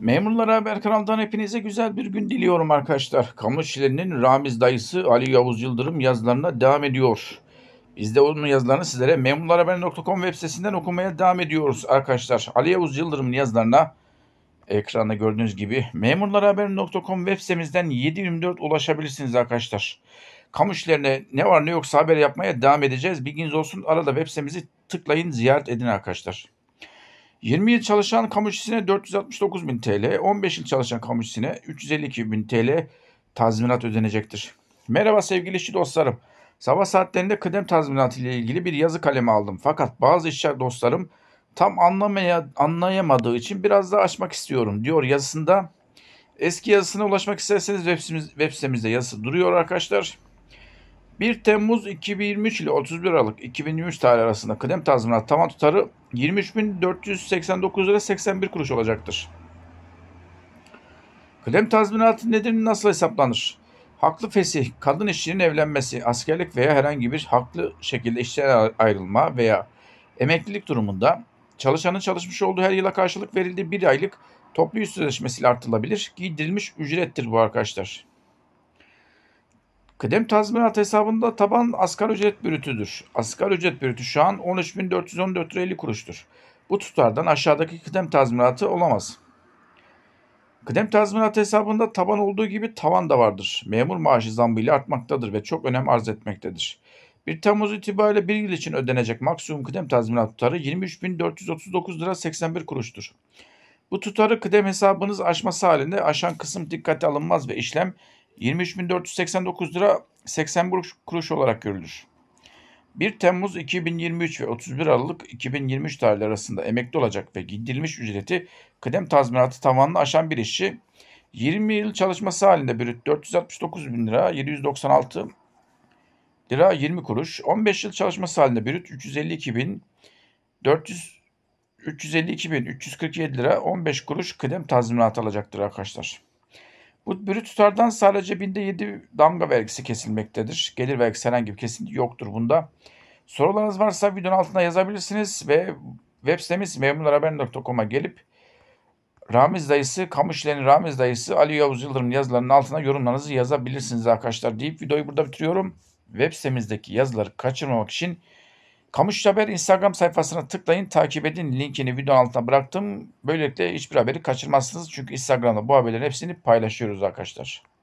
Memurlara Haber kanalından hepinize güzel bir gün diliyorum arkadaşlar. Kamu işlerinin Ramiz dayısı Ali Yavuz Yıldırım yazılarına devam ediyor. Biz de onun yazılarını sizlere memurlarhaber.com web sitesinden okumaya devam ediyoruz arkadaşlar. Ali Yavuz Yıldırım'ın yazılarına ekranda gördüğünüz gibi memurlarhaber.com web sitemizden 724 ulaşabilirsiniz arkadaşlar. Kamu işlerine ne var ne yoksa haber yapmaya devam edeceğiz. Bilginiz olsun arada web sitemizi tıklayın ziyaret edin arkadaşlar. 20 yıl çalışan kamu işçisine 469 bin TL, 15 yıl çalışan kamu işçisine 352 bin TL tazminat ödenecektir. Merhaba sevgili işçi dostlarım. Sabah saatlerinde kıdem tazminatı ile ilgili bir yazı kalemi aldım. Fakat bazı işçi dostlarım tam anlamaya, anlayamadığı için biraz daha açmak istiyorum diyor yazısında. Eski yazısına ulaşmak isterseniz web, sitemizde, web sitemizde yazısı duruyor arkadaşlar. 1 Temmuz 2023 ile 31 Aralık 2023 tarih arasında kıdem tazminat tavan tutarı 23.489 lira 81 kuruş olacaktır. Kıdem tazminatı nedir? nasıl hesaplanır? Haklı fesih, kadın işçinin evlenmesi, askerlik veya herhangi bir haklı şekilde işten ayrılma veya emeklilik durumunda çalışanın çalışmış olduğu her yıla karşılık verildiği bir aylık toplu iş sözleşmesiyle artılabilir. Giydirilmiş ücrettir bu arkadaşlar. Kıdem tazminat hesabında taban asgari ücret bürütüdür. Asgari ücret bürütü şu an 13.414 lira kuruştur. Bu tutardan aşağıdaki kıdem tazminatı olamaz. Kıdem tazminat hesabında taban olduğu gibi tavan da vardır. Memur maaşı zammıyla artmaktadır ve çok önem arz etmektedir. 1 Temmuz itibariyle bir yıl için ödenecek maksimum kıdem tazminat tutarı 23.439 lira 81 kuruştur. Bu tutarı kıdem hesabınız aşması halinde aşan kısım dikkate alınmaz ve işlem 23.489 lira 80 kuruş olarak görülür. 1 Temmuz 2023 ve 31 Aralık 2023 tarihleri arasında emekli olacak ve gidilmiş ücreti kıdem tazminatı tavanını aşan bir işçi 20 yıl çalışması halinde brüt 469 bin lira 796 lira 20 kuruş 15 yıl çalışması halinde brüt 352 bin 400 352 bin 347 lira 15 kuruş kıdem tazminatı alacaktır arkadaşlar. Bu brüt tutardan sadece binde 7 damga vergisi kesilmektedir. Gelir vergisi herhangi bir kesinti yoktur bunda. Sorularınız varsa videonun altına yazabilirsiniz ve web sitemiz memurlarhaber.com'a gelip Ramiz dayısı, Kamışlen'in Ramiz dayısı Ali Yavuz Yıldırım yazılarının altına yorumlarınızı yazabilirsiniz arkadaşlar deyip videoyu burada bitiriyorum. Web sitemizdeki yazıları kaçırmamak için Kamuş Haber Instagram sayfasına tıklayın, takip edin. Linkini video altına bıraktım. Böylelikle hiçbir haberi kaçırmazsınız. Çünkü Instagram'da bu haberlerin hepsini paylaşıyoruz arkadaşlar.